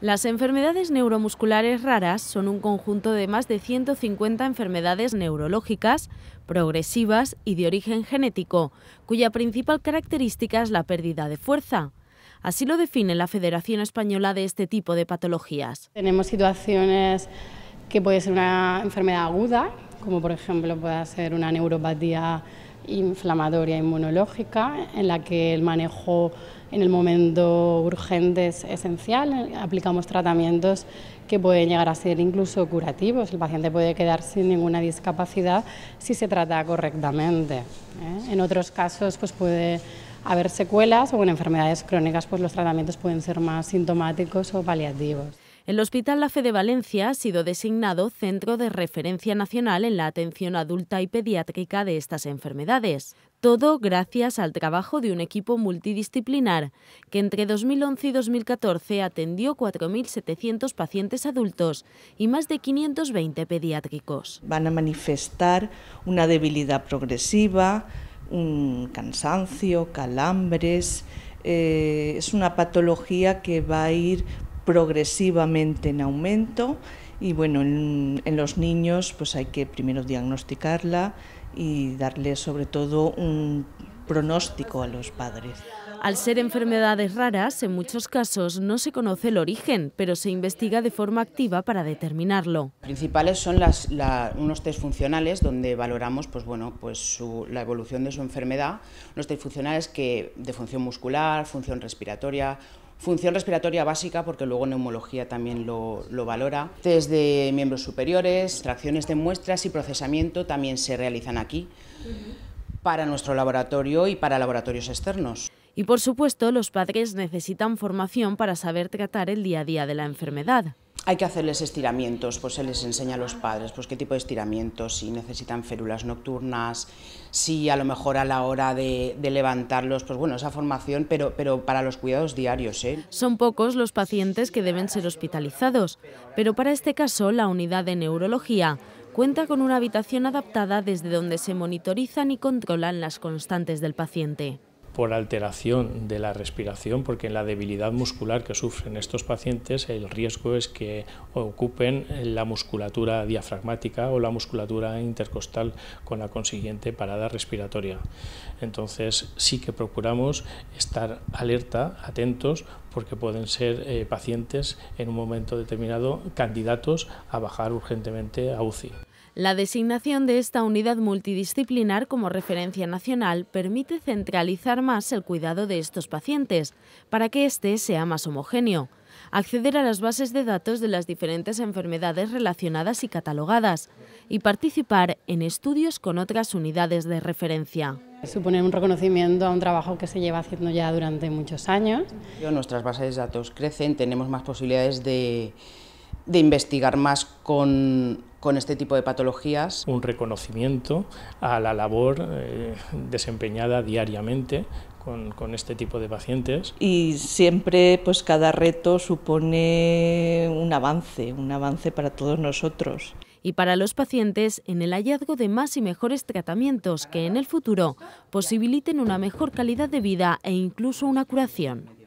Las enfermedades neuromusculares raras son un conjunto de más de 150 enfermedades neurológicas, progresivas y de origen genético, cuya principal característica es la pérdida de fuerza. Así lo define la Federación Española de este tipo de patologías. Tenemos situaciones que puede ser una enfermedad aguda, como por ejemplo puede ser una neuropatía inflamatoria inmunológica, en la que el manejo en el momento urgente es esencial. Aplicamos tratamientos que pueden llegar a ser incluso curativos. El paciente puede quedar sin ninguna discapacidad si se trata correctamente. ¿eh? En otros casos pues puede haber secuelas o en enfermedades crónicas pues los tratamientos pueden ser más sintomáticos o paliativos. El Hospital La Fe de Valencia ha sido designado Centro de Referencia Nacional en la Atención Adulta y Pediátrica de estas enfermedades. Todo gracias al trabajo de un equipo multidisciplinar que entre 2011 y 2014 atendió 4.700 pacientes adultos y más de 520 pediátricos. Van a manifestar una debilidad progresiva, un cansancio, calambres. Eh, es una patología que va a ir progresivamente en aumento y bueno, en, los niños pues hay que primero diagnosticarla y darle sobre todo un pronóstico a los padres. Al ser enfermedades raras, en muchos casos no se conoce el origen, pero se investiga de forma activa para determinarlo. Principales son las, unos test funcionales donde valoramos pues bueno, pues la evolución de su enfermedad, unos test funcionales que, de función muscular, función respiratoria, Función respiratoria básica, porque luego neumología también lo, valora. Test de miembros superiores, tracciones de muestras y procesamiento también se realizan aquí para nuestro laboratorio y para laboratorios externos. Y por supuesto, los padres necesitan formación para saber tratar el día a día de la enfermedad hay que hacerles estiramientos, pues se les enseña a los padres pues qué tipo de estiramientos, si necesitan férulas nocturnas, si a lo mejor a la hora de, levantarlos, pues bueno, esa formación, pero, pero para los cuidados diarios. ¿eh? Son pocos los pacientes que deben ser hospitalizados, pero para este caso la unidad de neurología cuenta con una habitación adaptada desde donde se monitorizan y controlan las constantes del paciente por alteración de la respiración, porque en la debilidad muscular que sufren estos pacientes el riesgo es que ocupen la musculatura diafragmática o la musculatura intercostal con la consiguiente parada respiratoria. Entonces sí que procuramos estar alerta, atentos, porque pueden ser eh, pacientes en un momento determinado candidatos a bajar urgentemente a UCI. La designación de esta unidad multidisciplinar como referencia nacional permite centralizar más el cuidado de estos pacientes, para que éste sea más homogéneo acceder a las bases de datos de las diferentes enfermedades relacionadas y catalogadas y participar en estudios con otras unidades de referencia. Supone un reconocimiento a un trabajo que se lleva haciendo ya durante muchos años. Nuestras bases de datos crecen, tenemos más posibilidades de, de investigar más con con este tipo de patologías. Un reconocimiento a la labor eh, desempeñada diariamente con, con, este tipo de pacientes. Y siempre, pues cada reto supone un avance, un avance para todos nosotros. Y para los pacientes, en el hallazgo de más y mejores tratamientos que en el futuro posibiliten una mejor calidad de vida e incluso una curación.